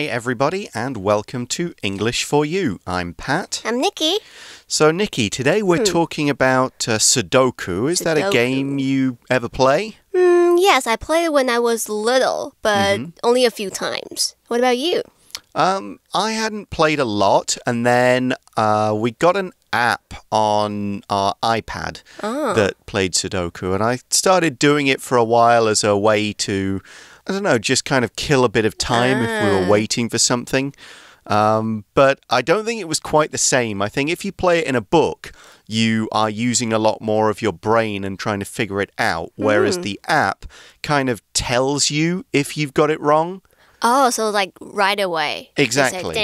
Hi, everybody, and welcome to English for You. I'm Pat. I'm Nikki. So, Nikki, today we're hmm. talking about uh, Sudoku. Is Sudoku. that a game you ever play? Mm, yes, I played it when I was little, but mm -hmm. only a few times. What about you? Um, I hadn't played a lot, and then uh, we got an app on our iPad oh. that played Sudoku, and I started doing it for a while as a way to I don't know, just kind of kill a bit of time ah. if we were ah. waiting for something. Um, but I don't think it was quite the same. I think if you play it in a book, you are using a lot more of your brain and trying to figure it out, whereas mm. the app kind of tells you if you've got it wrong. Oh, so like right away. Exactly.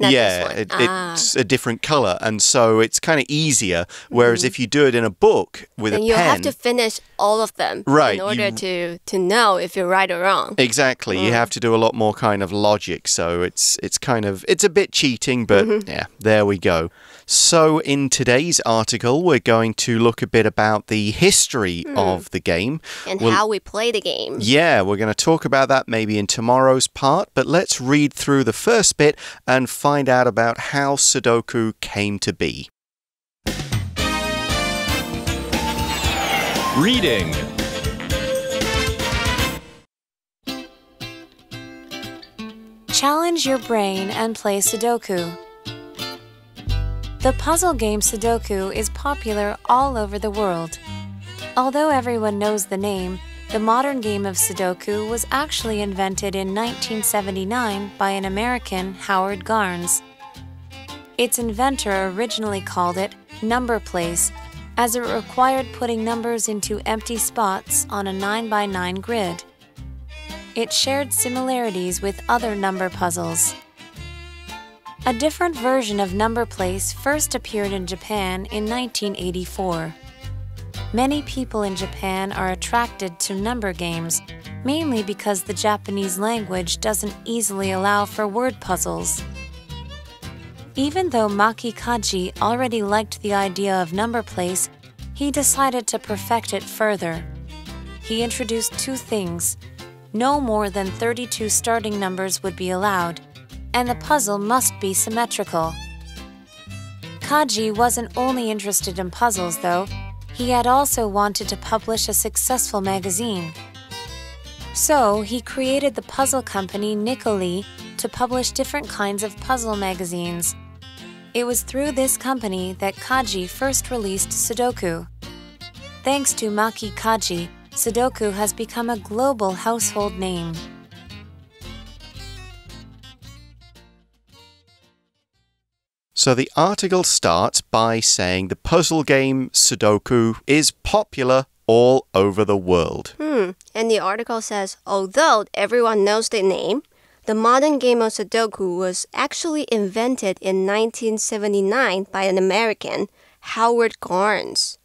yeah, it, ah. it's a different color, and so it's kind of easier. Whereas mm. if you do it in a book with then a you pen, you have to finish all of them, right? In order you, to to know if you're right or wrong. Exactly. Mm. You have to do a lot more kind of logic. So it's it's kind of it's a bit cheating, but mm -hmm. yeah, there we go. So, in today's article, we're going to look a bit about the history mm. of the game and we'll, how we play the game. Yeah, we're going to talk about that maybe in tomorrow's part, but let's read through the first bit and find out about how Sudoku came to be. Reading Challenge your brain and play Sudoku. The puzzle game Sudoku is popular all over the world. Although everyone knows the name, the modern game of Sudoku was actually invented in 1979 by an American, Howard Garnes. Its inventor originally called it number place, as it required putting numbers into empty spots on a 9x9 grid. It shared similarities with other number puzzles. A different version of number place first appeared in Japan in 1984. Many people in Japan are attracted to number games, mainly because the Japanese language doesn't easily allow for word puzzles. Even though Maki Kaji already liked the idea of number place, he decided to perfect it further. He introduced two things. No more than 32 starting numbers would be allowed, and the puzzle must be symmetrical. Kaji wasn't only interested in puzzles, though, he had also wanted to publish a successful magazine. So he created the puzzle company Nikoli to publish different kinds of puzzle magazines. It was through this company that Kaji first released Sudoku. Thanks to Maki Kaji, Sudoku has become a global household name. So the article starts by saying the puzzle game Sudoku is popular all over the world. Hmm. And the article says although everyone knows the name, the modern game of Sudoku was actually invented in 1979 by an American, Howard Garnes.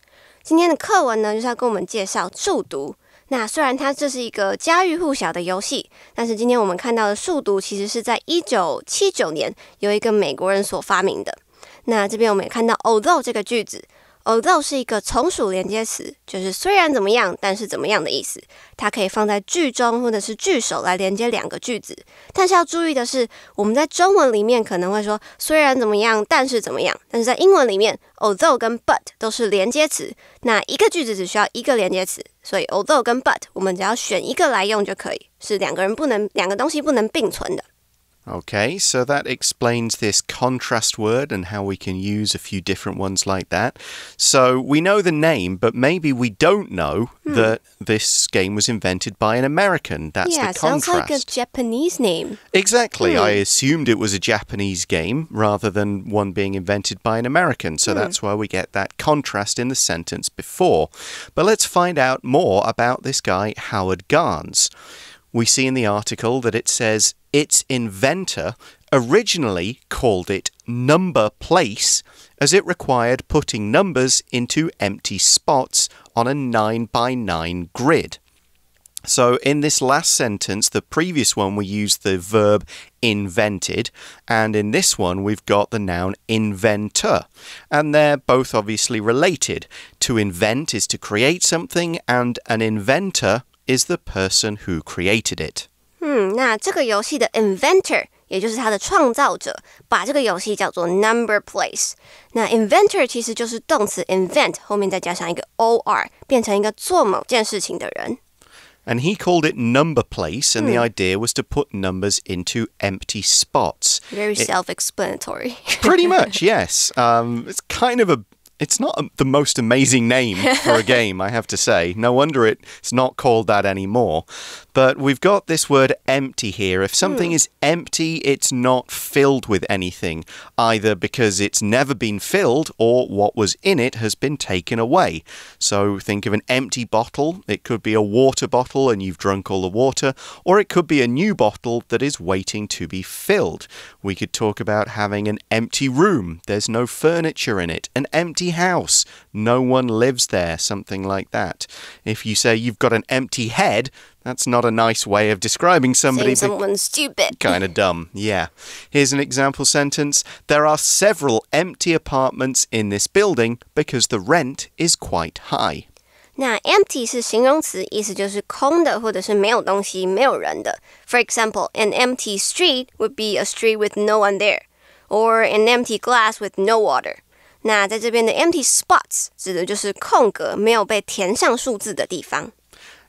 今天的课文呢，就是要跟我们介绍数独那虽然它这是一个家喻户晓的游戏，但是今天我们看到的数独其实是在1979年由一个美国人所发明的。那这边我们也看到 although 这个句子。Although 是一个从属连接词，就是虽然怎么样，但是怎么样的意思。它可以放在句中或者是句首来连接两个句子。但是要注意的是，我们在中文里面可能会说虽然怎么样，但是怎么样。但是在英文里面，Although 跟 But 都是连接词。那一个句子只需要一个连接词，所以 Although 跟 But 我们只要选一个来用就可以，是两个人不能两个东西不能并存的。Okay, so that explains this contrast word and how we can use a few different ones like that. So we know the name, but maybe we don't know hmm. that this game was invented by an American. That's yeah, the contrast. sounds like a Japanese name. Exactly. Hmm. I assumed it was a Japanese game rather than one being invented by an American. So hmm. that's why we get that contrast in the sentence before. But let's find out more about this guy, Howard Garnes we see in the article that it says its inventor originally called it number place as it required putting numbers into empty spots on a 9 by 9 grid. So, in this last sentence, the previous one we used the verb invented, and in this one we've got the noun inventor. And they're both obviously related. To invent is to create something, and an inventor is the person who created it? it。嗯，那这个游戏的 inventor，也就是它的创造者，把这个游戏叫做 number place。那 inventor 其实就是动词 invent 后面再加上一个 And he called it number place, and mm. the hmm. idea was to put numbers into empty spots. Very self explanatory. pretty much, yes. Um, it's kind of a it's not a, the most amazing name for a game, I have to say. No wonder it, it's not called that anymore. But we've got this word empty here. If something mm. is empty, it's not filled with anything, either because it's never been filled or what was in it has been taken away. So think of an empty bottle. It could be a water bottle and you've drunk all the water, or it could be a new bottle that is waiting to be filled. We could talk about having an empty room. There's no furniture in it. An empty house. No one lives there, something like that. If you say you've got an empty head, that's not a nice way of describing somebody. Saying someone's stupid. Kind of dumb, yeah. Here's an example sentence There are several empty apartments in this building because the rent is quite high. 那 empty 是形容词，意思就是空的或者是没有东西、没有人的。For example, an empty street would be a street with no one there, or an empty glass with no water. 那在这边的 empty spots 指的就是空格没有被填上数字的地方。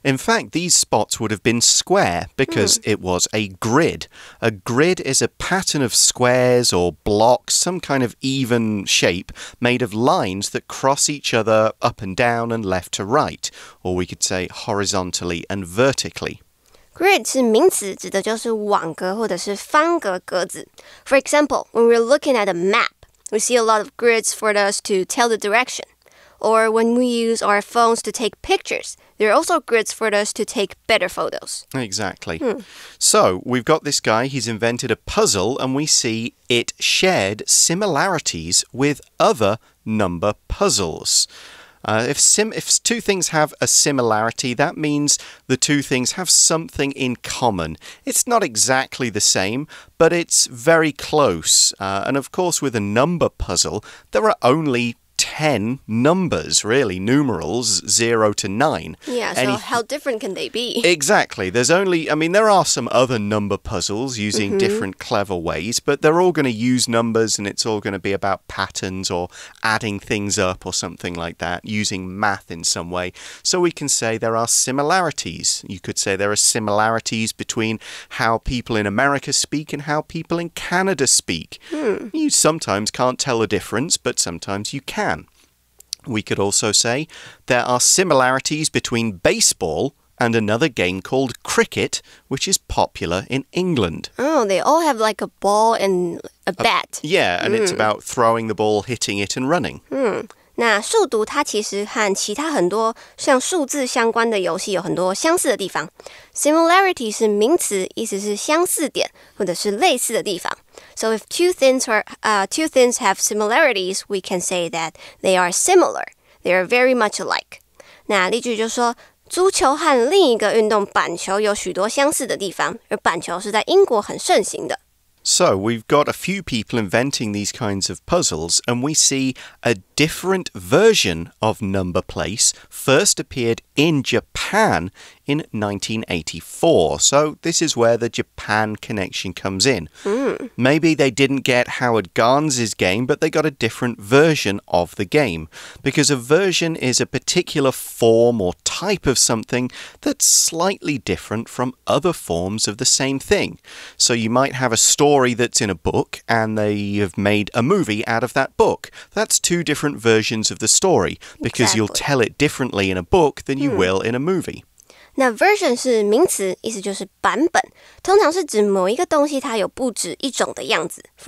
In fact, these spots would have been square because mm. it was a grid. A grid is a pattern of squares or blocks, some kind of even shape made of lines that cross each other up and down and left to right, or we could say horizontally and vertically. Grid 是名词，指的就是网格或者是方格格子。For example, when we're looking at a map, we see a lot of grids for us to tell the direction. Or when we use our phones to take pictures, there are also grids for us to take better photos. Exactly. Hmm. So we've got this guy, he's invented a puzzle, and we see it shared similarities with other number puzzles. Uh, if, sim- if two things have a similarity, that means the two things have something in common. It's not exactly the same, but it's very close. Uh, and of course, with a number puzzle, there are only 10 numbers, really, numerals 0 to 9. Yeah, so Any how different can they be? Exactly. There's only, I mean, there are some other number puzzles using mm -hmm. different clever ways, but they're all going to use numbers and it's all going to be about patterns or adding things up or something like that, using math in some way. So we can say there are similarities. You could say there are similarities between how people in America speak and how people in Canada speak. Hmm. You sometimes can't tell a difference, but sometimes you can we could also say there are similarities between baseball and another game called cricket, which is popular in England. Oh, they all have like a ball and a bat. yeah, and mm. it's hmm. about throwing the ball, hitting it, and running. Hmm. 那数独它其实和其他很多像数字相关的游戏有很多相似的地方。Similarity 是名词，意思是相似点或者是类似的地方。So if two things are 呃 two things have similarities, we can say that they are similar. They are very much alike. 那例句就说足球和另一个运动板球有许多相似的地方，而板球是在英国很盛行的。So we've got a few people inventing these kinds of puzzles, and we see a different version of number place first appeared in Japan in 1984. So this is where the Japan connection comes in. Mm. Maybe they didn't get Howard Garns's game, but they got a different version of the game because a version is a particular form or type of something that's slightly different from other forms of the same thing. So you might have a story story that's in a book and they have made a movie out of that book. That's two different versions of the story because exactly. you'll tell it differently in a book than you hmm. will in a movie. Now, version For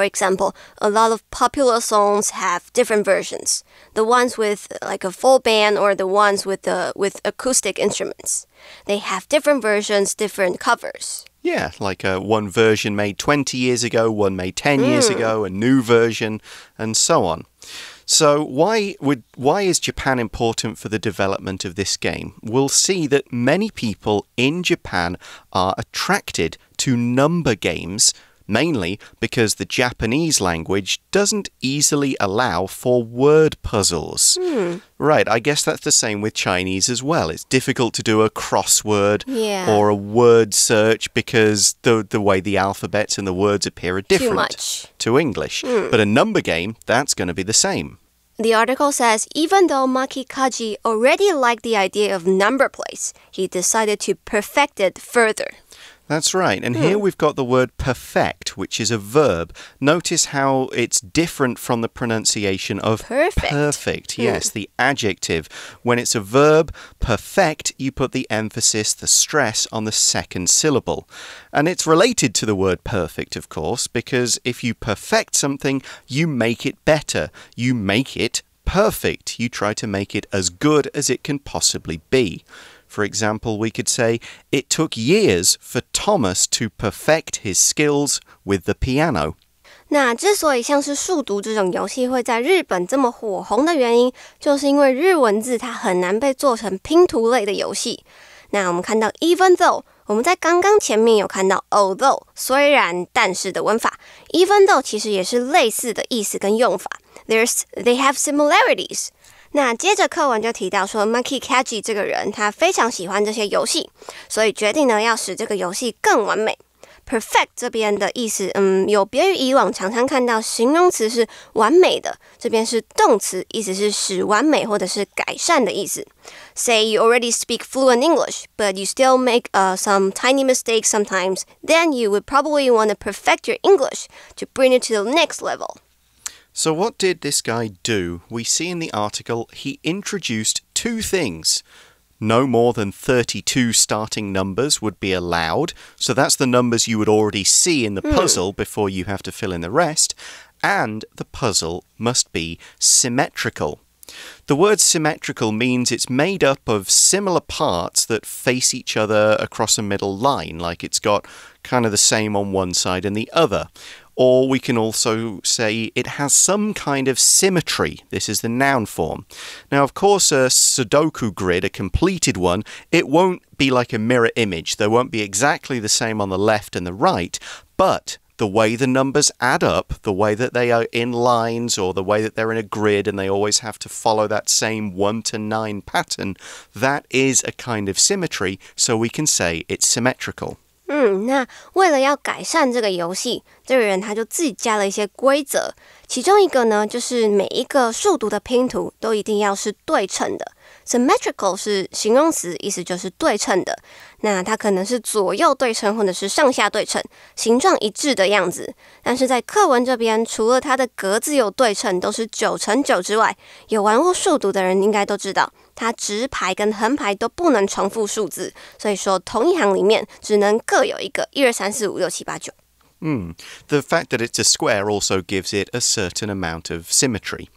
example, a lot of popular songs have different versions. The ones with like a full band or the ones with the with acoustic instruments. They have different versions, different covers. Yeah, like uh, one version made 20 years ago, one made 10 mm. years hmm. ago, a new version, and so on. So why would why is Japan important for the development of this game? We'll see that many people in Japan are attracted to number games mainly because the Japanese language doesn't easily allow for word puzzles. Mm. Right, I guess that's the same with Chinese as well. It's difficult to do a crossword yeah. or a word search because the the way the alphabets and the words appear are different to English. Mm. But a number game, that's going to be the same. The article says even though Maki Kaji already liked the idea of number plays, he decided to perfect it further. That's right. And here hmm. we've got the word perfect, which is a verb. Notice how it's different from the pronunciation of perfect. Perfect, hmm. yes, the adjective. When it's a verb, perfect, you put the emphasis, the stress on the second syllable. And it's related to the word perfect, of course, because if you perfect something, you make it better. You make it perfect. You try to make it as good as it can possibly be. For example, we could say, It took years for Thomas to perfect his skills with the piano. 那之所以像是数独这种游戏会在日本这么火红的原因，就是因为日文字它很难被做成拼图类的游戏。那我们看到 even though，我们在刚刚前面有看到 although，虽然但是的文法，even 虽然但是的文法，even though 其实也是类似的意思跟用法。There's they have similarities。那接着课文就提到说，Monkey Caggi 这个人他非常喜欢这些游戏，所以决定呢要使这个游戏更完美。Perfect 这边的意思，嗯，有别于以往常常看到形容词是完美的，这边是动词，意思是使完美或者是改善的意思。Say you already speak fluent English, but you still make uh some tiny mistakes sometimes. Then you would probably want to perfect your English to bring it to the next level. So, what did this guy do? We see in the article he introduced two things. No more than 32 starting numbers would be allowed, so that's the numbers you would already see in the mm. puzzle before you have to fill in the rest, and the puzzle must be symmetrical. The word symmetrical means it's made up of similar parts that face each other across a middle line, like it's got kind of the same on one side and the other or we can also say it has some kind of symmetry. This is the noun form. Now, of course, a Sudoku grid, a completed one, it won't be like a mirror image. There won't be exactly the same on the left and the right, but the way the numbers add up, the way that they are in lines or the way that they're in a grid and they always have to follow that same 1 to 9 pattern, that is a kind of symmetry, so we can say it's symmetrical. 嗯，那为了要改善这个游戏，这个人他就自己加了一些规则。其中一个呢，就是每一个数独的拼图都一定要是对称的 （symmetrical） 是形容词，意思就是对称的。那它可能是左右对称，或者是上下对称，形状一致的样子。但是在课文这边，除了它的格子有对称，都是九乘九之外，有玩过数独的人应该都知道。它直排跟横排都不能重复数字，所以说同一行里面只能各有一个一、二、三、四、五、六、七、八、九。嗯，the fact that it's a square also gives it a certain amount of symmetry.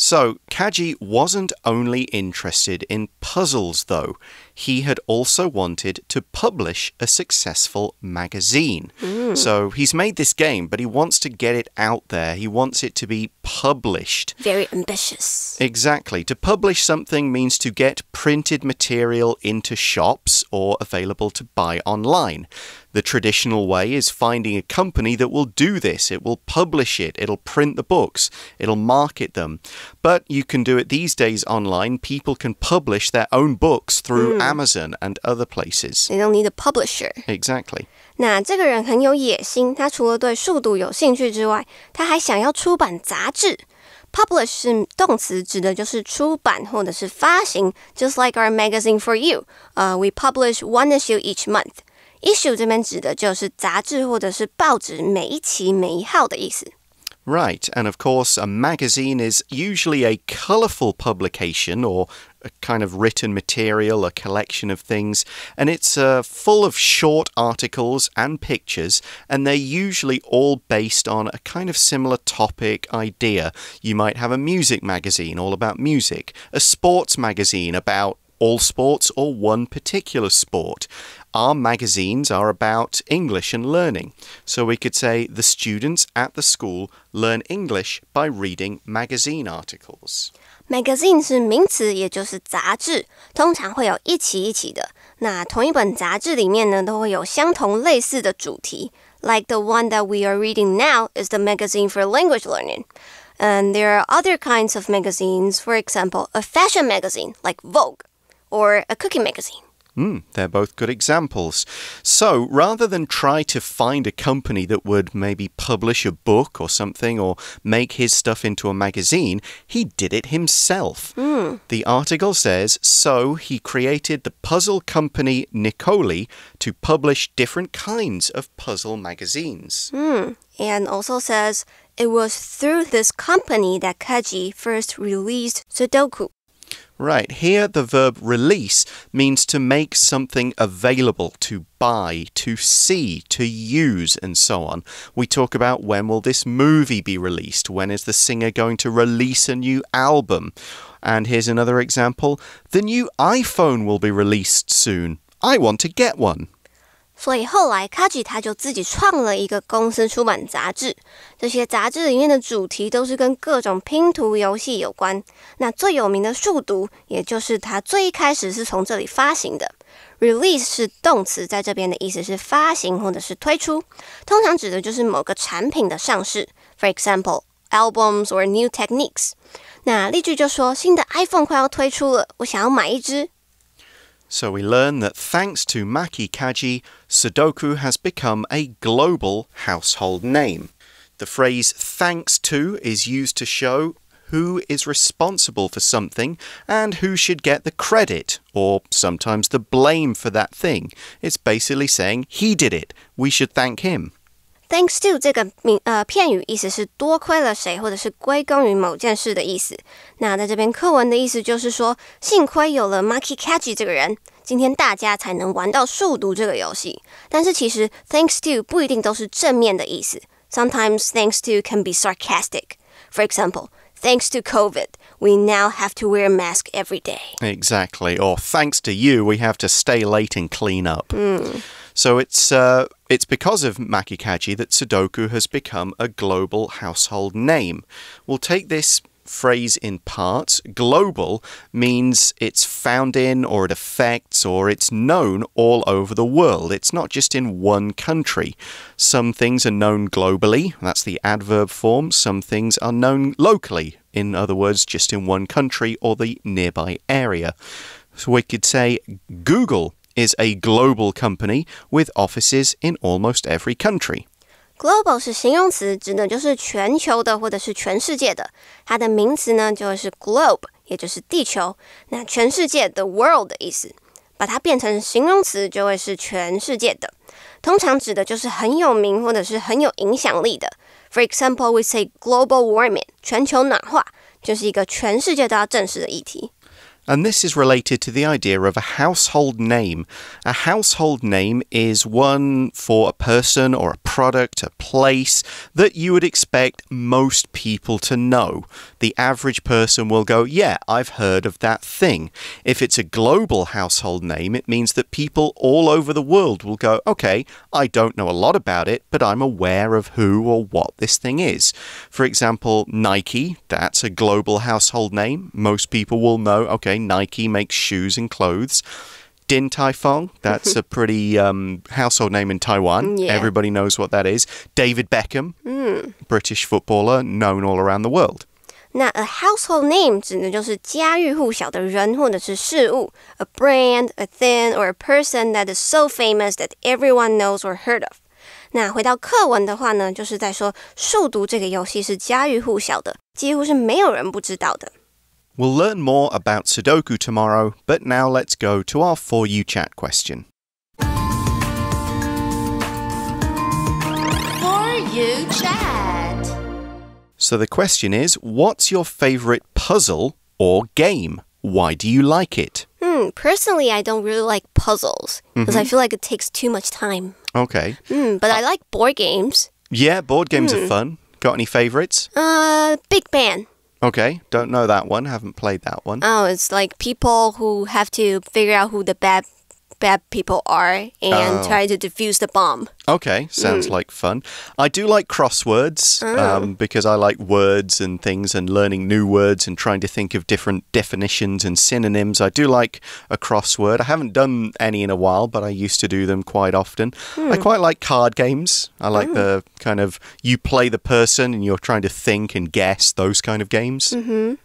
So, Kaji wasn't only interested in puzzles, though. He had also wanted to publish a successful magazine. Mm. So, he's made this game, but he wants to get it out there. He wants it to be published. Very ambitious. Exactly. To publish something means to get printed material into shops or available to buy online. The traditional way is finding a company that will do this. It will publish it, it'll print the books, it'll market them. But you can do it these days online. People can publish their own books through mm. Amazon and other places. They don't need a publisher. Exactly. 那这个人很有野心，他除了对数独有兴趣之外，他还想要出版杂志。Publish 是动词，指的就是出版或者是发行。Just like our magazine for you, uh, we publish one issue each month issue 这边指的就是杂志或者是报纸每一期每一号的意思。Right, and of course, a magazine is usually a colourful publication or a kind of written material, a collection of things, and it's uh, full of short articles and pictures, and they're usually all based on a kind of similar topic idea. You might have a music magazine all about music, a sports magazine about all sports or one particular sport. Our magazines are about English and learning. So we could say the students at the school learn English by reading magazine articles. Magazine 是名词，也就是杂志，通常会有一期一期的。那同一本杂志里面呢，都会有相同类似的主题。Like the one that we are reading now is the magazine for language learning. And there are other kinds of magazines, for example, a fashion magazine like Vogue or a cooking magazine. Mm, they're both good examples. So, rather than try to find a company that would maybe publish a book or something or make his stuff into a magazine, he did it himself. Mm. The article says so he created the puzzle company Nicoli to publish different kinds of puzzle magazines. Mm. And also says it was through this company that Kaji first released Sudoku. Right, here the verb release means to make something available, to buy, to see, to use, and so on. We talk about when will this movie be released? When is the singer going to release a new album? And here's another example the new iPhone will be released soon. I want to get one. 所以后来，Kaji 他就自己创了一个公司，出版杂志。这些杂志里面的主题都是跟各种拼图游戏有关。那最有名的数独，也就是它最一开始是从这里发行的。Release 是动词，在这边的意思是发行或者是推出，通常指的就是某个产品的上市。For example, albums or new techniques。那例句就说：新的 iPhone 快要推出了，我想要买一只。So we learn that thanks to Maki Kaji, Sudoku has become a global household name. The phrase thanks to is used to show who is responsible for something and who should get the credit or sometimes the blame for that thing. It's basically saying he did it, we should thank him. Thanks to 这个名呃片语意思是多亏了谁，或者是归功于某件事的意思。那在这边课文的意思就是说，幸亏有了 Maki Kaji 这个人，今天大家才能玩到数独这个游戏。但是其实 Thanks to 不一定都是正面的意思，Sometimes Thanks to can be sarcastic. For example. Thanks to COVID, we now have to wear a mask every day. Exactly. Or thanks to you, we have to stay late and clean up. Mm. So it's uh, it's because of Makikaji that Sudoku has become a global household name. We'll take this phrase in parts. Global means it's found in, or it affects, or it's known all over the world. It's not just in one country. Some things are known globally, that's the adverb form. Some things are known locally, in other words, just in one country or the nearby area. So we could say Google is a global company with offices in almost every country. Global 是形容词，指的就是全球的或者是全世界的。它的名词呢就是 globe，也就是地球。那全世界 the world 的意思，把它变成形容词就会是全世界的。通常指的就是很有名或者是很有影响力的。For example, we say global warming，全球暖化，就是一个全世界都要正视的议题。and this is related to the idea of a household name. A household name is one for a person or a product, a place that you would expect most people to know. The average person will go, Yeah, I've heard of that thing. If it's a global household name, it means that people all over the world will go, Okay, I don't know a lot about it, but I'm aware of who or what this thing is. For example, Nike, that's a global household name. Most people will know, okay, Nike makes shoes and clothes. Din Tai Fung. That's a pretty um, household name in Taiwan. Yeah. Everybody knows what that is. David Beckham, mm. British footballer known all around the world. a household name a brand, a thing, or a person that is so famous that everyone knows or heard of。那回到课文的话呢，就是在说数独这个游戏是家喻户晓的，几乎是没有人不知道的。We'll learn more about Sudoku tomorrow, but now let's go to our For You Chat question. For You Chat. So the question is What's your favorite puzzle or game? Why do you like it? Hmm, personally, I don't really like puzzles because mm -hmm. I mm-hmm. feel like it takes too much time. Okay. Hmm, but uh, I like board games. Yeah, board games are hmm. fun. Got any favorites? Uh, Big Bang. Okay, don't know that one. Haven't played that one. Oh, it's like people who have to figure out who the bad bad people are and oh. try to defuse the bomb. Okay, sounds mm. like fun. I do like crosswords oh. um, because I like words and things and learning new words and trying to think of different definitions and synonyms. I do like a crossword. I haven't done any in a while, but I used to do them quite often. Mm. I hmm. quite like card games. I like oh. the kind of you play the person and you're trying to think and guess those kind of games. Mm -hmm.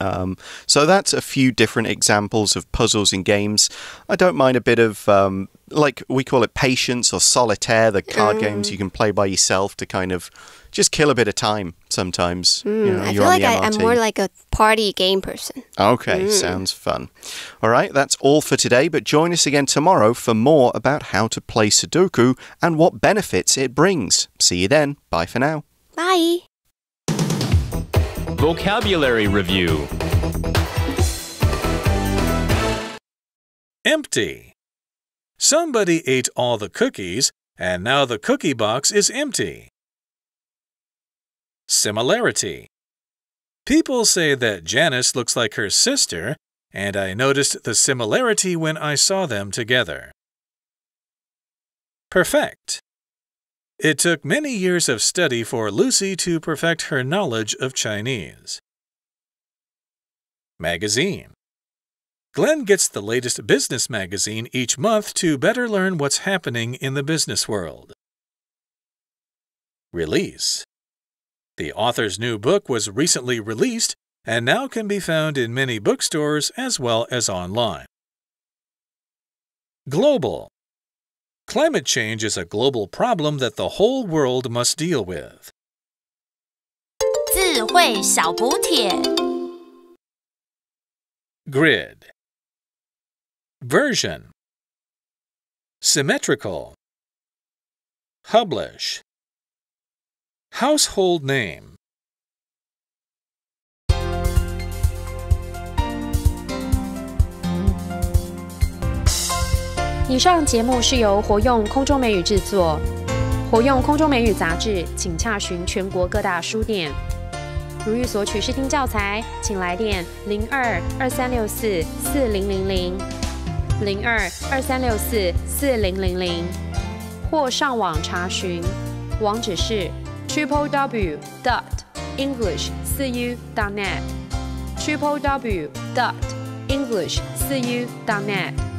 Um, so that's a few different examples of puzzles and games. I don't mind a bit of, um, like we call it patience or solitaire, the card mm. games you can play by yourself to kind of just kill a bit of time sometimes. Mm. You know, I feel like I, am more like a party game person. Okay, mm. sounds fun. All right, that's all for today, but join us again tomorrow for more about how to play Sudoku and what benefits it brings. See you then. Bye for now. Bye. Vocabulary Review Empty. Somebody ate all the cookies, and now the cookie box is empty. Similarity. People say that Janice looks like her sister, and I noticed the similarity when I saw them together. Perfect. It took many years of study for Lucy to perfect her knowledge of Chinese. Magazine Glenn gets the latest business magazine each month to better learn what's happening in the business world. Release The author's new book was recently released and now can be found in many bookstores as well as online. Global Climate change is a global problem that the whole world must deal with. Grid Version Symmetrical Publish Household name 以上节目是由活用空中美语制作，活用空中美语杂志，请洽询全国各大书店。如欲索取试听教材，请来电零二二三六四四零零零零二二三六四四零零零，或上网查询，网址是 triple w dot english 四 u dot net triple w dot english 四 u dot net。